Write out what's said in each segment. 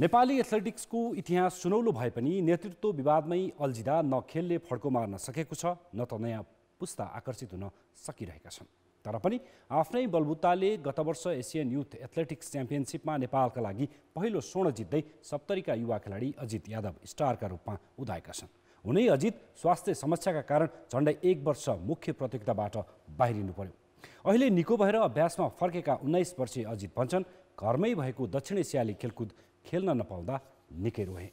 नेपाली एथलेटिक्सको इतिहास सुनौलो भए पनि नेतृत्व विवादमै अल्झिँदा न खेलले फड्को मार्न सकेको छ न त नयाँ पुस्ता आकर्षित हुन सकिरहेका छन् तर पनि आफ्नै बलबुत्ताले गत वर्ष एसियन युथ एथलेटिक्स च्याम्पियनसिपमा नेपालका लागि पहिलो स्वर्ण जित्दै सप्तरीका युवा खेलाडी अजित यादव स्टारका रूपमा उदाएका छन् हुनै अजित स्वास्थ्य समस्याका कारण झन्डै एक वर्ष मुख्य प्रतियोगिताबाट बाहिरिनु पर्यो अहिले निको भएर अभ्यासमा फर्केका उन्नाइस वर्षीय अजित भन्छन् घरमै भएको दक्षिण एसियाली खेलकुद खेल्न नपाउँदा निकै रोहे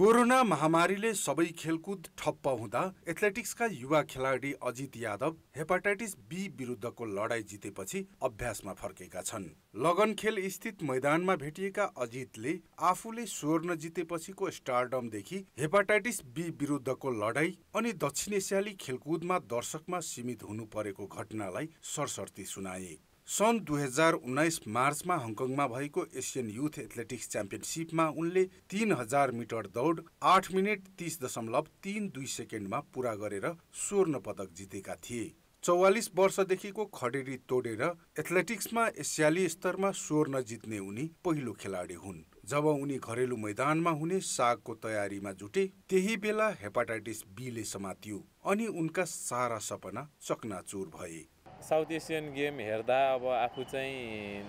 कोरोना महामारीले सबै खेलकुद ठप्प हुँदा एथलेटिक्सका युवा खेलाडी अजित यादव हेपाटाइटिस बी विरुद्धको लडाईँ जितेपछि अभ्यासमा फर्केका छन् लगन खेल स्थित मैदानमा भेटिएका अजितले आफूले स्वर्ण जितेपछिको स्टारडमदेखि हेपाटाइटिस बी विरुद्धको लडाईँ अनि दक्षिण एसियाली खेलकुदमा दर्शकमा सीमित हुनु परेको घटनालाई सरसर्ती सुनाए सन् दुई हजार उन्नाइस मार्चमा हङकङमा भएको एसियन युथ एथलेटिक्स च्याम्पियनसिपमा उनले तीन हजार मिटर दौड आठ मिनट तीस दशमलव तीन दुई सेकेन्डमा पूरा गरेर स्वर्ण पदक जितेका थिए चौवालिस वर्षदेखिको खडेरी तोडेर एथलेटिक्समा एसियाली स्तरमा स्वर्ण जित्ने उनी पहिलो खेलाडी हुन् जब उनी घरेलु मैदानमा हुने सागको तयारीमा जुटे त्यही बेला हेपाटाइटिस बीले समातियो अनि उनका सारा सपना चकनाचुर भए साउथ एसियन गेम हेर्दा अब आफू चाहिँ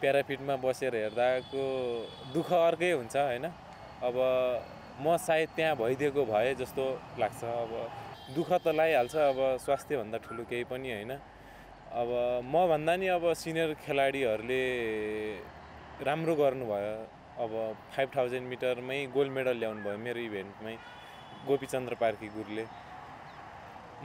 प्याराफिटमा बसेर हेर्दाको दुःख अर्कै हुन्छ होइन अब म सायद त्यहाँ भइदिएको भए जस्तो लाग्छ अब दुःख त लगाइहाल्छ अब स्वास्थ्यभन्दा ठुलो केही पनि होइन अब म भन्दा नि अब सिनियर खेलाडीहरूले राम्रो गर्नुभयो अब फाइभ थाउजन्ड मिटरमै गोल्ड मेडल ल्याउनु भयो मेरो इभेन्टमै गोपीचन्द्र पार्की गुरुले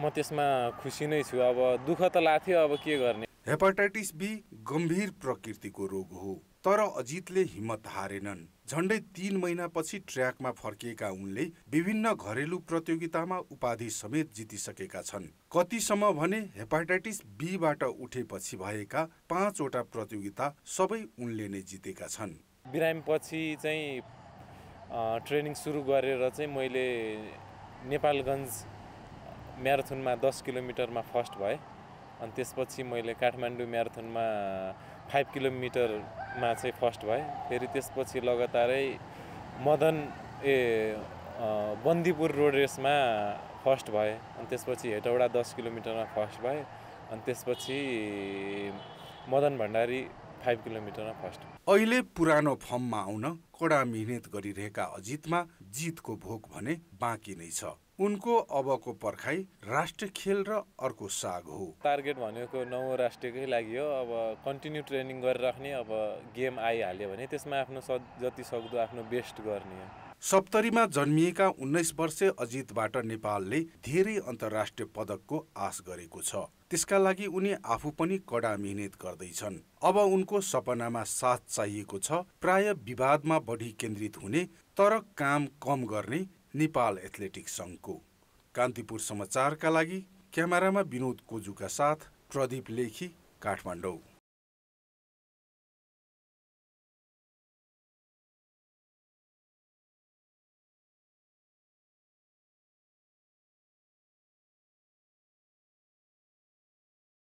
म त्यसमा खुसी नै छु अब दुःख त लाग्थ्यो अब के गर्ने हेपाटाइटिस बी गम्भीर प्रकृतिको रोग हो तर अजितले हिम्मत हारेनन् झन्डै तीन महिनापछि ट्र्याकमा फर्किएका उनले विभिन्न घरेलु प्रतियोगितामा उपाधि समेत जितिसकेका छन् कतिसम्म भने हेपाटाइटिस बीबाट उठेपछि भएका पाँचवटा प्रतियोगिता सबै उनले नै जितेका छन् बिरामीपछि चाहिँ ट्रेनिङ सुरु गरेर चाहिँ मैले नेपालगञ्ज म्याराथुनमा दस किलोमिटरमा फर्स्ट भएँ अनि त्यसपछि मैले काठमाडौँ म्याराथनमा फाइभ किलोमिटरमा चाहिँ फर्स्ट भएँ फेरि त्यसपछि लगातारै मदन ए बन्दीपुर रोड रेसमा फर्स्ट भएँ अनि त्यसपछि हेटौडा दस किलोमिटरमा फर्स्ट भएँ अनि त्यसपछि मदन भण्डारी फाइभ किलोमिटरमा फर्स्ट अहिले पुरानो फर्ममा आउन कडा मिहिनेत गरिरहेका अजितमा जितको भोक भने बाँकी नै छ उनको अबको पर्खाइ राष्ट्रिय खेल र अर्को साग हो टार्गेट भनेको नौ राष्ट्रियकै लागि हो अब कन्टिन्यू ट्रेनिङ गरिराख्ने अब गेम आइहाल्यो भने त्यसमा आफ्नो जति सक्दो आफ्नो बेस्ट गर्ने सप्तरीमा जन्मिएका उन्नाइस वर्ष अजितबाट नेपालले धेरै अन्तर्राष्ट्रिय पदकको आश गरेको छ त्यसका लागि उनी आफू पनि कडा मिहिनेत गर्दैछन् अब उनको सपनामा साथ चाहिएको छ प्राय विवादमा बढी केन्द्रित हुने तर काम कम गर्ने नेपाल एथलेटिक्स सङ्घको कान्तिपुर समाचारका लागि क्यामेरामा विनोद कोजुका साथ प्रदीप लेखी काठमाडौँ